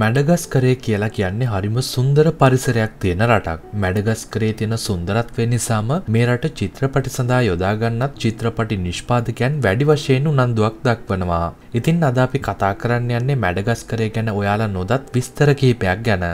මැඩගස්කරේ කියලා කියන්නේ හරිම සුන්දර පරිසරයක් තියෙන රටක්. මැඩගස්කරේ තියෙන සුන්දරත්වය නිසාම මේ රට චිත්‍රපටි සඳහා යොදාගන්නත් චිත්‍රපටි නිෂ්පාදකයන් වැඩි වශයෙන් උනන්දුවක් දක්වනවා. ඉතින් අද අපි කතා කරන්න යන්නේ මැඩගස්කරේ ගැන ඔයාලා නොදත් විස්තර කිහිපයක් ගැන.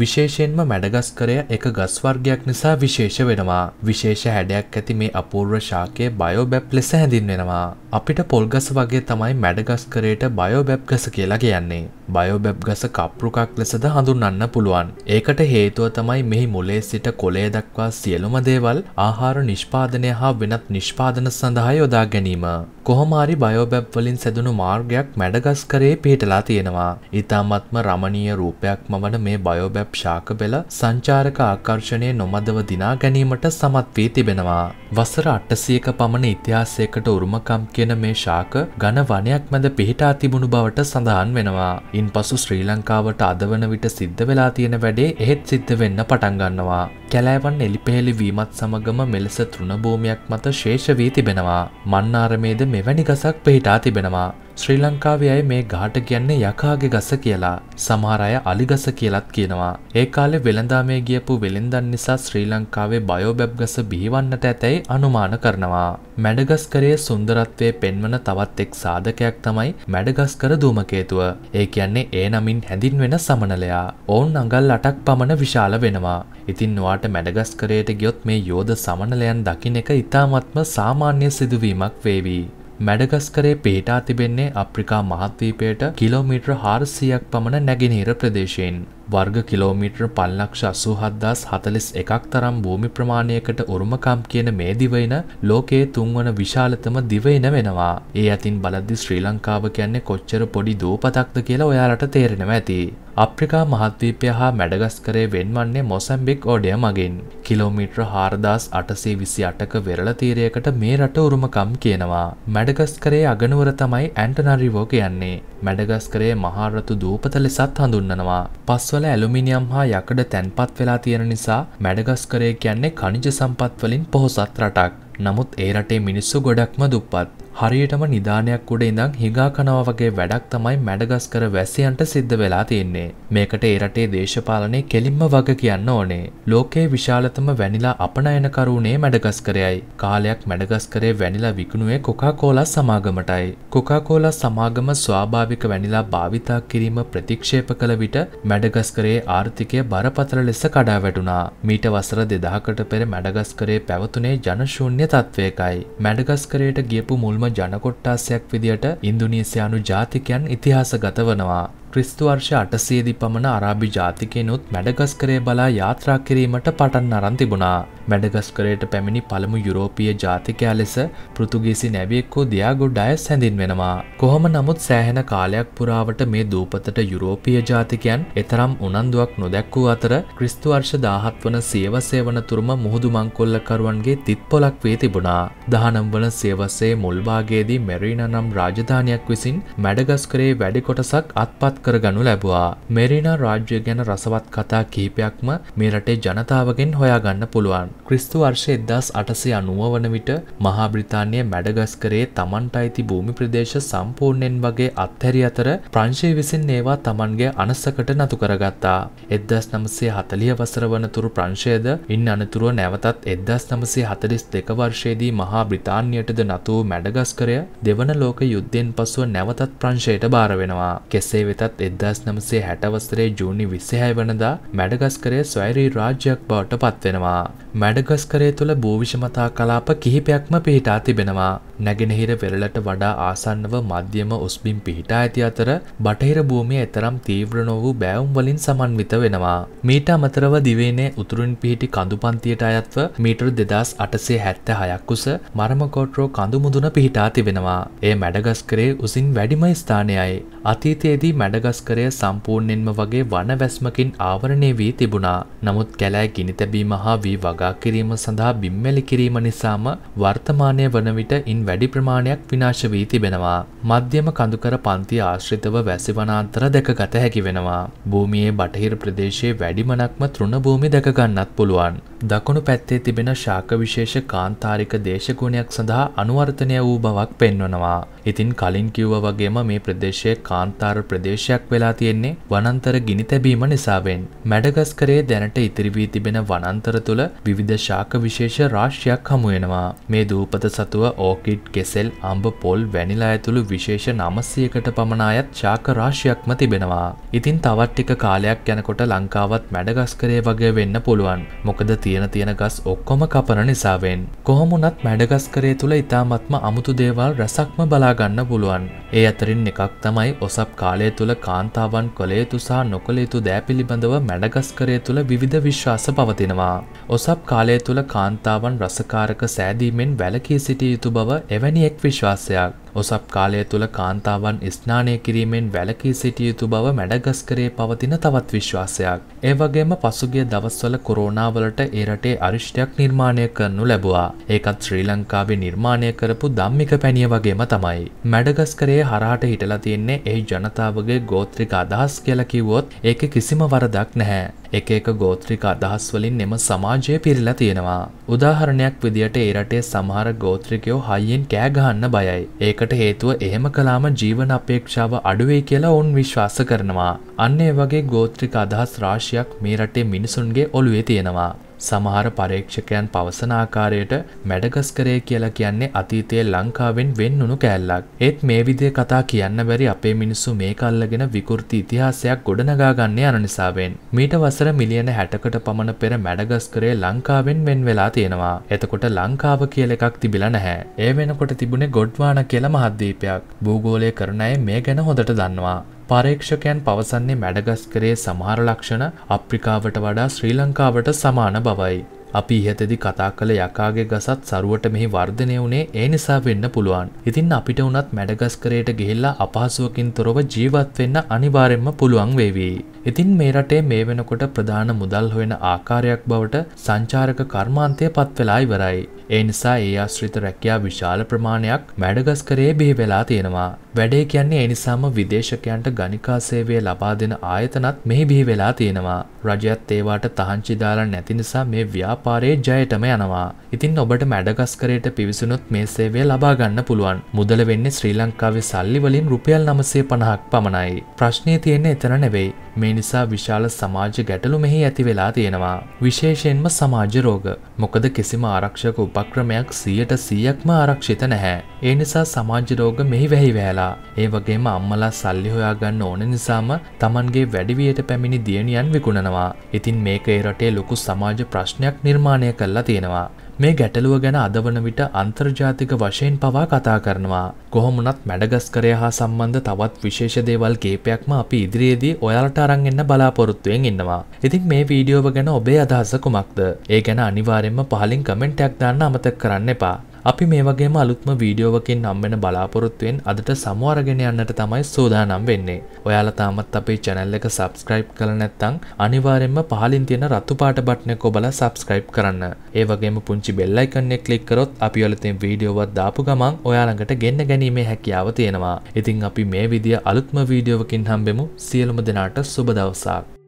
විශේෂයෙන්ම මැඩගස්කරය එක ගස්වර්ගයක් නිසා විශේෂ වෙනවා. විශේෂ හැඩයක් ඇති මේ අපූර්ව ශාකය බයෝබැප් ලෙස හැඳින්වෙනවා. අපිට පොල්ගස වගේ තමයි මැඩගස්කරයට බයෝබැප් ගස කියලා කියන්නේ. බයෝබැප් ගස කප්රුකක් ලෙසද හඳුන්න්න පුළුවන්. ඒකට හේතුව තමයි මෙහි මුලේ සිට කොලේ දක්වා සියලුම දේවල් ආහාර නිෂ්පාදනය හා වෙනත් නිෂ්පාදන සඳහා යොදා ගැනීම. කොහොමාරි බයෝබැප් වලින් සැදුණු මාර්ගයක් මැඩගස්කරේ පිහිටලා තියෙනවා. ඉතාමත්ම රමණීය රූපයක් මවන මේ බයෝබැප් ගැබ් ශාකබෙල සංචාරක ආකර්ෂණය නොමදව දිනා ගැනීමට සමත් වී තිබෙනවා. වසර 800ක පමණ ඉතිහාසයකට උරුමකම් කියන මේ ශාක ඝන වනයක් මැද පිහිටා තිබුණු බවට සඳහන් වෙනවා. ඉන්පසු ශ්‍රී ලංකාවට අදවන විට සිද්ධ වෙලා තියෙන වැඩේ එහෙත් සිද්ධ වෙන්න පටන් ගන්නවා. කැලෑවන් එලිපෙහෙළි වීමත් සමගම මෙලෙස තෘණභූමයක් මත ශේෂ වී තිබෙනවා. මන්නාරමේද මෙවැනි ගසක් පිහිටා තිබෙනවා. ශ්‍රී ලංකාවේ අය මේ ගාට කියන්නේ යකාගේ ගස කියලා. සමහර අය අලිගස කියලත් කියනවා. ඒ කාලේ වෙළඳාමේ ගියපු වෙළෙන්දන් නිසා ශ්‍රී ලංකාවේ බයෝබැබ් ගස බිහිවන්නට ඇතැයි අනුමාන කරනවා. මැඩගස්කරයේ සුන්දරත්වය පෙන්වන තවත් එක් සාධකයක් තමයි මැඩගස්කර දූමකේතුව. ඒ කියන්නේ ඒ නමින් හැඳින්වෙන සමනලයා. ඔවුන් අඟල් අටක් පමණ විශාල වෙනවා. ඉතින් වාට මැඩගස්කරයට ගියොත් මේ යෝධ සමනලයන් දකින එක ඉතාමත්ම සාමාන්‍ය සිදුවීමක් වේවී. මැඩගස්කරේ පේටා තිබෙන්නේ අප්‍රිකා මහත්වීපයට කිලෝමීටර් හාරසියක් පමණ නැගෙනහිර ප්‍රදේශයෙන්. වර්ග කිලෝමීටර් පල්ලක්ෂ අසූහද්දස් හතලිස් එකක් තරම් භූමි ප්‍රමාණයකට උරුමකම් කියන මේ දිවයින ලෝකයේ තුන්වන විශාලතම දිවයින වෙනවා. ඒ අතින් බලද්දි ශ්‍රී ලංකාව කියන්නේ කොච්චර පොඩි දූපතක්ද කියලා ඔයාලට තේරෙනව ඇති. අප්‍රිකා මහත්වීපය හා මැඩගස්කරේ වෙන්වන්නේ මොසම්බික් ඕඩය මගින් කිලෝමීට්‍ර හාරදාස් අටසේ විසි අටක වෙරළ තීරයකට මේ රට උරුමකම් කියනවා. මැඩගස්කරේ අගනුවර තමයි ඇන්ටනරිවෝ කියන්නේ. මැඩගස්කරේ මහාරතු දූපත ලෙසත් හඳුන්නවා. පස්වල ඇලුමිනියම් හා යකඩ තැන්පත් වෙලා තියෙන නිසා මැඩගස්කරේ කියන්නේ කනිජ සම්පත්වලින් පොහොසත් රටක්. නමුත් ඒ රටේ මිනිස්සු ගොඩක්ම දුප්පත්. හරියටම නිධානයක් උඩ ඉඳං හිඟා කනවා වගේ වැඩක් තමයි මැඩගස්කර වැසියන්ට සිද්ධ වෙලා තියෙන්නේ. මේකට ඒ රටේ දේශපාලනේ කෙලින්ම වග කියන්න ඕනේ. ලෝකයේ විශාලතම වැනිලා අපනයනකරුණේ මැඩගස්කරයයි. කාලයක් මැඩගස්කරේ වැනිලා විකුණුවේ කොකාකෝලා සමාගමටයි. කොකාකෝලා සමාගම ස්වාභාවික වැනිලා භාවිතා කිරීම ප්‍රතික්ෂේප කළ විට මැඩගස්කරේ ආර්ථිකය බරපතල ලෙස කඩා වැටුණා. මීට වසර දෙදහකට පෙර මැඩගස්කරේ පැවතුනේ ජනශූන්‍ය තත්ත්වයකයි. මැඩගස්කරේට ගියපු මුල්ම ජනකොට්ටාසයක් විදියට ඉන්දුනීසියානු ජාතිකයන් ඉතිහාස ගතවනවා ක්‍රිස්තුවර්ෂ අටසේදි පමණ අරාබි ජාතිකයනුත් මැඩගස්කරය බලා යාත්‍රා කිරීමට පටන් අරන් තිබුණා. මැඩගස්කරයට පැමිණි පළමු යුරෝපිය ජාතිකයා ලෙස පෘතුගේසි නැවියෙක්කෝ දයාගොඩ් අය සැඳින් වෙනවා. කොහොම නමුත් සෑහෙන කාලයක් පුරාවට මේ දූපතට යුරෝපිය ජාතිකයන් එතරම් උනන්දුවක් නොදැක්වූ අතර ක්‍රිස්තුවර්ෂ දාහත් වන සියවසය වන තුරම මුහුදු මංකොල්ලකරුවන්ගේ තිත් පොලක් වේ තිබුණා. දහනම් වන සියවසේ මුල්භාගයේදී මෙරීන නම් රාජධානයක් විසින් මැඩගස්කරේ වැඩි කොටසක් අත්පත් කරගනු ලැබවා. මෙරිනා රාජ්‍ය ගැන රසවත් කතා කිහිපයක්ම මේ රටේ ජනතාවගෙන් හොයාගන්න පුළුවන්. ක්‍රිස්තු වර්ෂ 1890 වන විට මහා බ්‍රිතාන්‍ය මැඩගස්කරේ තමන්ට අයිති භූමි ප්‍රදේශ සම්පූර්ණයෙන් වගේ අත්හැරි අතර ප්‍රංශය විසින් ඒවා තමන්ගේ අනසකට නතු කරගත්තා. 1940 වසර වනතුරු ප්‍රංශයද ඉන් අනතුරුව නැවතත් 1942 වර්ෂයේදී මහා බ්‍රිතාන්‍යයටද නතු වූ මැඩගස්කරය දෙවන ලෝක යුද්ධෙන් පසුව නැවතත් ප්‍රංශයට භාරවෙනවා. කෙසේ වෙතත් වසරත් එදදස් නමසේ හැටවසරේ ජූනි විසිහය වනදා මැඩගස්කරය ස්වෛරී රාජ්‍යයක් බවට පත්වෙනවා. මැඩගස්කරය තුළ භූවිෂමතා කලාප කිහිපයක්ම පිහිටා තිබෙනවා. නැගෙනහිර වෙරළට වඩා ආසන්නව මධ්‍යම උස්බිම් පිහිටා ඇති අතර බටහිර භූමිය එතරම් තීව්‍ර නොවූ බෑවුම් වලින් සමන්විත වෙනවා. මීට අමතරව දිවේනේ උතුරින් පිහිටි කඳු පන්තියට අයත්ව මීටර් දෙදස් අටසේ හැත්ත හයක් උස මරමකෝට්‍රෝ කඳු මුදුන පිහිටා තිබෙනවා. එය මැඩගස්කරේ උසින් වැඩිම ස්ථානයයි. අතීතයේදී මැඩගස්කරය සම්පූර්ණයෙන්ම වගේ වන වැස්මකින් ආවරණය වී තිබුණා. නමුත් කැලෑ ගිනිතැබීම හා වී වග වගා කිරීම සඳහා බිම්මැලි කිරීම නිසාම වර්තමානය වන විට ඉන් වැඩි ප්‍රමාණයක් විනාශ වී තිබෙනවා. මධ්‍යම කඳුකර පන්ති ආශ්‍රිතව වැසි වනාන්තර දැකගත හැකි වෙනවා. භූමියේ බටහිර ප්‍රදේශයේ වැඩිමනක්ම තෘණ භූමි දැකගන්නත් පුළුවන්. දකුණු පැත්තේ තිබෙන ශාක විශේෂ කාන්තාරික දේශගුණයක් සඳහා අනුවර්තනය වූ බවක් පෙන්වනවා. ඉතින් කලින් කිව්ව වගේම මේ ප්‍රදේශය කාන්තාර ප්‍රදේශයක් වෙලා තියෙන්නේ වනන්තර ගිනි තැබීම නිසාවෙන්. මැඩගස්කරේ දැනට ඉතිරි වී තිබෙන වනන්තර තුළ විවිධ ශාක විශේෂ රාශියක් හමුවෙනවා. මේ දූපත සතුව ඕකිඩ් කෙසෙල් අම්බ පොල් වැනිලා ඇතුළු විශේෂ නමසයකට පමණ අයත් ශාක රාශියක්ම තිබෙනවා. ඉතින් තවත් ටික කාලයක් යනකොට ලංකාවත් මැඩගස්කරේ වගේ වෙන්න පුළුවන්. මොකද තිය තියෙන තියෙන ගස් ඔක්කොම කපන නිසාවෙන්. කොහොමුණත් මැඩගස්කරේ තුළ ඉතාමත්ම අමුතු දේවල් රැසක්ම බලාගන්න පුළුවන්. ඒ අතරින් එකක් තමයි ඔසප් කාලය තුළ කාන්තාවන් කොළේතු සහ නොකළේතු දෑ පිළිබඳව මැඩගස්කරය තුළ විධ විශ්වාස පවතිනවා. ඔසප් කාලය තුළ කාන්තාවන් රසකාරක සෑදීමෙන් වැලකී සිටිය යුතු බව එවැනි එක් විශ්වාසයක්. ඔසප් කාලය තුළ කාන්තාවන් ස්නානය කිරීමෙන් වැලකී සිටිය යුතු බව මැඩගස්කරේ පවතින තවත් විශ්වාසයක්. ඒවගේම පසුගිය දවස්වල කොරෝනාවලට ඒරටේ අරිෂ්ටයක් නිර්මාණය කරනු ලැබවා. ඒකත් ශ්‍රී ලංකාවේ නිර්මාණය කරපු දම්මික පැණිය වගේම තමයි. මැඩගස්කරේ හරහට හිටලා තියෙන්නේ ඒ ජනතාවගේ ගෝත්‍රික අදහස් කියලා කිව්වොත් ඒක කිසිම වරදක් නැහැ. එක එක ගෝත්‍රික අදහස් වලින් එම සමාජය පිරිලා තියෙනවා. උදාහරණයක් විදියට ඒ රටේ සමහර ගෝත්‍රිකයෝ හයියෙන් කෑ ගහන්න බයයි. ඒක ඒකට හේතුව එහෙම කලාම ජීවන අපේක්ෂාව අඩුවේ කියලා ඔවුන් විශ්වාස කරනවා. අන්න ඒ වගේ ගෝත්‍රික අදහස් රාශියක් මේ රටේ මිනිසුන්ගේ ඔළුවේ තියෙනවා. සමහර පරීක්ෂකයන් පවසන ආකාරයට මැඩගස්කරේ කියලා කියන්නේ අතීතයේ ලංකාවෙන් වෙන්නුණු කෑල්ලක්. ඒත් මේ විදිය කතා කියන්න බැරි අපේ මිනිස්සු මේ කල්ලගෙන විකෘති ඉතිහාසයක් ගොඩනගාගන්නේ අන නිසාවෙන්. මීට වසර මිලියන 60කට පමණ පෙර මැඩගස්කරේ ලංකාවෙන් වෙන් වෙලා තියෙනවා. එතකොට ලංකාව කියලා එකක් තිබිලා නැහැ. ඒ වෙනකොට තිබුණේ ගොඩ්වාන කියලා මහද්වීපයක්. භූගෝලය කරන අය මේ ගැන හොඳට දන්නවා. පරීක්ෂකයන් පවසන්නේ මැඩගස්කරේ සමහර ලක්ෂණ අප්‍රිකාවට වඩා ශ්‍රී ලංකාවට සමාන බවයි. අපි ඉහතදි කතා කළ යකාගේ ගසත් සරුවට මෙහි වර්ධනය වුණේ ඒ නිසා වෙන්න පුළුවන්. ඉතින් අපිට වුණත් මැඩගස්කරයට ගිහිල්ලා අපහසුවකින් තොරව ජීවත් වෙන්න අනිවාර්යෙන්ම පුළුවන් වේවි. ඉතින් මේ රටේ මේ වෙනකොට ප්‍රධාන මුදල් හොයන ආකාරයක් බවට සංචාරක කර්මාන්තය පත් වෙලා ඉවරයි. ඒ නිසා ඒ ආශ්‍රිත රැකියා විශාල ප්‍රමාණයක් මැඩගස්කරේ බිහි වෙලා තියෙනවා. වැඩේ කියන්නේ ඒ නිසාම විදේශකයන්ට ගණිකා සේවය ලබා දෙන ආයතනත් මෙහි බිහි වෙලා තියෙනවා. රජයත් ඒවාට තහංචි දාලා නැති නිසා මේ ව්‍යාපාරයේ ජයටම යනවා. ඉතින් ඔබට මැඩගස්කරයට පිවිසුනොත් මේ සේවය ලබා ගන්න පුළුවන්. මුදල වෙන්නේ ශ්‍රී ලංකාවේ සල්ලි වලින් රුපියල් 950ක් පමණයි. ප්‍රශ්නේ තියෙන්නේ එතන නෙවෙයි. මේ මේ නිසා විශාල සමාජ ගැටලු මෙහි ඇති වෙලා තියෙනවා. විශේෂයෙන්ම සමාජ රෝග. මොකද කිසිම ආරක්ෂක උපක්‍රමයක් 100%ක්ම ආරක්ෂිත නැහැ. ඒ නිසා සමාජ රෝග මෙහි වැහි වැහැලා. ඒ වගේම අම්මලා සල්ලි හොයාගන්න ඕන නිසාම Tamanගේ වැඩිවියට පැමිණි දියණියන් විකුණනවා. ඉතින් මේක ඒ රටේ ලොකු සමාජ ප්‍රශ්නයක් නිර්මාණය කරලා තියෙනවා. මේ ගැටලුව ගැන අද වන විට අන්තර්ජාතික වශයෙන් පවා කතා කරනවා. කොහොමුණත් මැඩගස්කරය හා සම්බන්ධ තවත් විශේෂ දේවල් කේපයක්ම අපි ඉදිරියේදී ඔයාලට අරන් එන්න බලාපොරොත්තුවෙන් ඉන්නවා. ඉතින් මේ වීඩියෝව ගැන ඔබේ අදහස කුමක්ද? ඒ ගැන අනිවාර්යෙන්ම පහලින් කමෙන්ටයක් දාන්න අමතක කරන්න එපා. අපි මේ වගේම අලුත්ම වීඩියෝවකින් නම්වෙන බලාපොරොත්තුවෙන් අදට සමුවරගෙන යන්නට තමයි සූදානම් වෙන්නේ. ඔයාලා තාමත් අපේ channel එක subscribe කරලා නැත්නම් අනිවාර්යෙන්ම පහලින් තියෙන රතු පාට බටන් එක ඔබලා subscribe කරන්න. ඒ වගේම පුංචි bell icon එක click කරොත් අපි ඔයාලා තියෙන වීඩියෝවත් දාපු ගමන් ඔයා ළඟට ගෙන්න ගැනීමේ හැකියාව තියෙනවා. ඉතින් අපි මේ විදිය අලුත්ම වීඩියෝවකින් හම්බෙමු. සියලුම දෙනාට සුබ දවසක්.